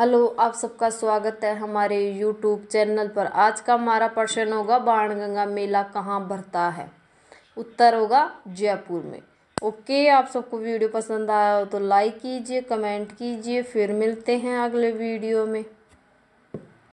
hello आप सबका स्वागत है हमारे यूट्यूब चैनल पर आज का हमारा प्रश्न होगा बाणगंगा मेला कहाँ भरता है उत्तर होगा जयपुर में ओके आप सबको वीडियो पसंद आया हो तो लाइक कीजिए कमेंट कीजिए फिर मिलते हैं अगले वीडियो में